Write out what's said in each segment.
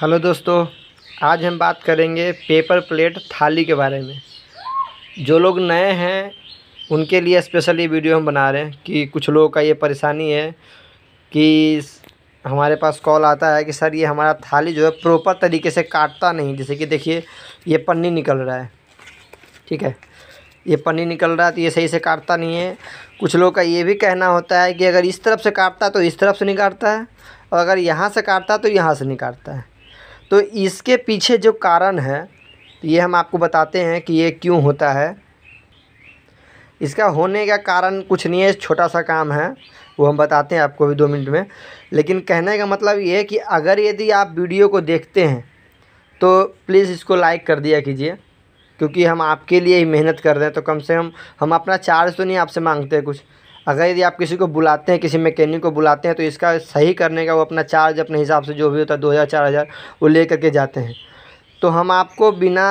hello दोस्तों आज हम बात करेंगे पेपर प्लेट थाली के बारे में जो लोग नए हैं उनके लिए स्पेशल ये वीडियो हम बना रहे हैं कि कुछ लोगों का ये परेशानी है कि हमारे पास कॉल आता है कि सर ये हमारा थाली जो है प्रॉपर तरीके से काटता नहीं जैसे कि देखिए ये पन्नी निकल रहा है ठीक है ये पन्नी निकल रहा है तो ये सही से काटता नहीं है कुछ लोग का ये भी कहना होता है कि अगर इस तरफ से काटता है तो इस तरफ से नहीं काटता है और अगर यहाँ से काटता है तो यहाँ से नहीं काटता है तो इसके पीछे जो कारण है तो ये हम आपको बताते हैं कि ये क्यों होता है इसका होने का कारण कुछ नहीं है छोटा सा काम है वो हम बताते हैं आपको भी दो मिनट में लेकिन कहने का मतलब ये है कि अगर यदि आप वीडियो को देखते हैं तो प्लीज़ इसको लाइक कर दिया कीजिए क्योंकि हम आपके लिए ही मेहनत कर रहे हैं तो कम से कम हम, हम अपना चार्ज तो नहीं आपसे मांगते कुछ अगर यदि आप किसी को बुलाते हैं किसी मैकेनिक को बुलाते हैं तो इसका सही करने का वो अपना चार्ज अपने हिसाब से जो भी होता है दो हज़ार चार हज़ार वो ले करके जाते हैं तो हम आपको बिना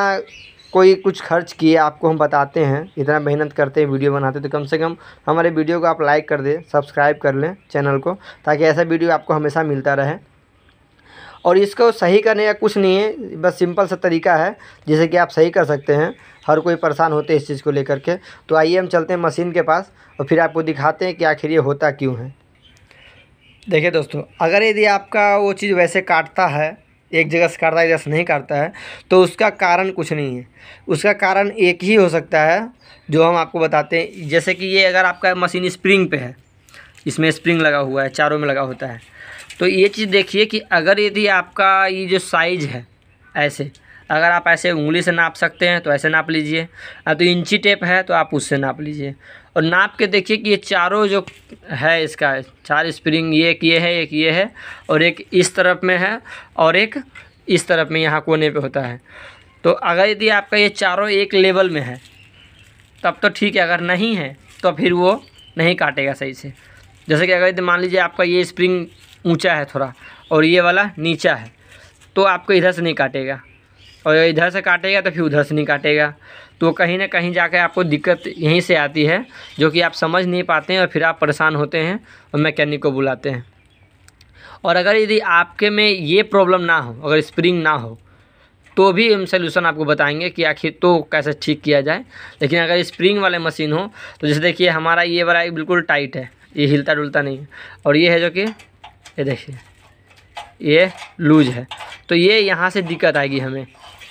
कोई कुछ खर्च किए आपको हम बताते हैं इतना मेहनत करते हैं वीडियो बनाते हैं तो कम से कम हमारे वीडियो को आप लाइक कर दें सब्सक्राइब कर लें चैनल को ताकि ऐसा वीडियो आपको हमेशा मिलता रहे और इसको सही करने का कुछ नहीं है बस सिंपल सा तरीका है जिसे कि आप सही कर सकते हैं हर कोई परेशान होते हैं इस चीज़ को लेकर के तो आइए हम चलते हैं मशीन के पास और फिर आपको दिखाते हैं कि आखिर ये होता क्यों है देखिए दोस्तों अगर यदि आपका वो चीज़ वैसे काटता है एक जगह से काटता है एक जगह से नहीं काटता है तो उसका कारण कुछ नहीं है उसका कारण एक ही हो सकता है जो हम आपको बताते हैं जैसे कि ये अगर आपका मशीन स्प्रिंग पे है इसमें स्प्रिंग लगा हुआ है चारों में लगा होता है तो ये चीज़ देखिए कि अगर यदि आपका ये जो साइज़ है ऐसे अगर आप ऐसे उंगली से नाप सकते हैं तो ऐसे नाप लीजिए अब तो इंची टेप है तो आप उससे नाप लीजिए और नाप के देखिए कि ये चारों जो है इसका चार स्प्रिंग ये एक ये है एक ये है और एक इस तरफ में है और एक इस तरफ में यहाँ कोने पे होता है तो अगर यदि आपका ये चारों एक लेवल में है तब तो ठीक है अगर नहीं है तो फिर वो नहीं काटेगा सही से जैसे कि अगर यदि मान लीजिए आपका ये स्प्रिंग ऊँचा है थोड़ा और ये वाला नीचा है तो आपको इधर से नहीं काटेगा और इधर से काटेगा तो फिर उधर से नहीं काटेगा तो कहीं ना कहीं जाकर आपको दिक्कत यहीं से आती है जो कि आप समझ नहीं पाते हैं और फिर आप परेशान होते हैं और मैकेनिक को बुलाते हैं और अगर यदि आपके में ये प्रॉब्लम ना हो अगर स्प्रिंग ना हो तो भी हम सोल्यूशन आपको बताएंगे कि आखिर तो कैसे ठीक किया जाए लेकिन अगर स्प्रिंग वाले मशीन हो तो जैसे देखिए हमारा ये वाला बिल्कुल टाइट है ये हिलता डुलता नहीं है और ये है जो कि ये देखिए ये लूज है तो ये यहाँ से दिक्कत आएगी हमें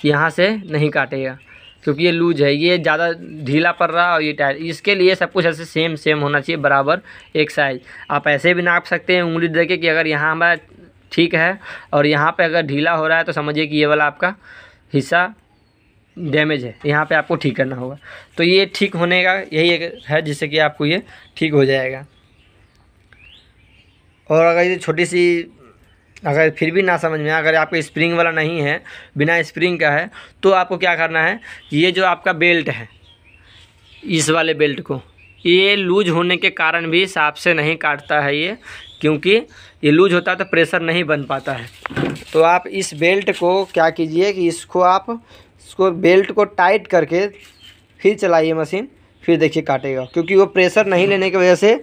यहाँ से नहीं काटेगा क्योंकि ये लूज है ये ज़्यादा ढीला पड़ रहा और ये टायर इसके लिए सब कुछ ऐसे सेम सेम होना चाहिए बराबर एक साइज आप ऐसे भी नाप सकते हैं उंगली देखे कि अगर यहाँ हमारा ठीक है और यहाँ पे अगर ढीला हो रहा है तो समझिए कि ये वाला आपका हिस्सा डैमेज है यहाँ पे आपको ठीक करना होगा तो ये ठीक होने का यही एक है जिससे कि आपको ये ठीक हो जाएगा और अगर ये छोटी सी अगर फिर भी ना समझ में अगर आपका स्प्रिंग वाला नहीं है बिना स्प्रिंग का है तो आपको क्या करना है ये जो आपका बेल्ट है इस वाले बेल्ट को ये लूज होने के कारण भी सांप से नहीं काटता है ये क्योंकि ये लूज होता है तो प्रेशर नहीं बन पाता है तो आप इस बेल्ट को क्या कीजिए कि इसको आप इसको बेल्ट को टाइट करके फिर चलाइए मशीन फिर देखिए काटेगा क्योंकि वो प्रेशर नहीं लेने की वजह से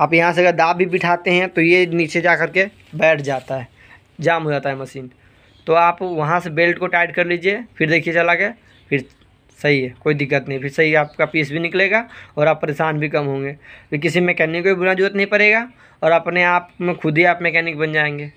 आप यहाँ से अगर दाब भी बिठाते हैं तो ये नीचे जा कर के बैठ जाता है जाम हो जाता है मशीन तो आप वहाँ से बेल्ट को टाइट कर लीजिए फिर देखिए चला के फिर सही है कोई दिक्कत नहीं फिर सही आपका पीस भी निकलेगा और आप परेशान भी कम होंगे फिर किसी मैकेनिक को भी बुरा जरूरत नहीं पड़ेगा और अपने आप में खुद ही आप मैकेनिक बन जाएंगे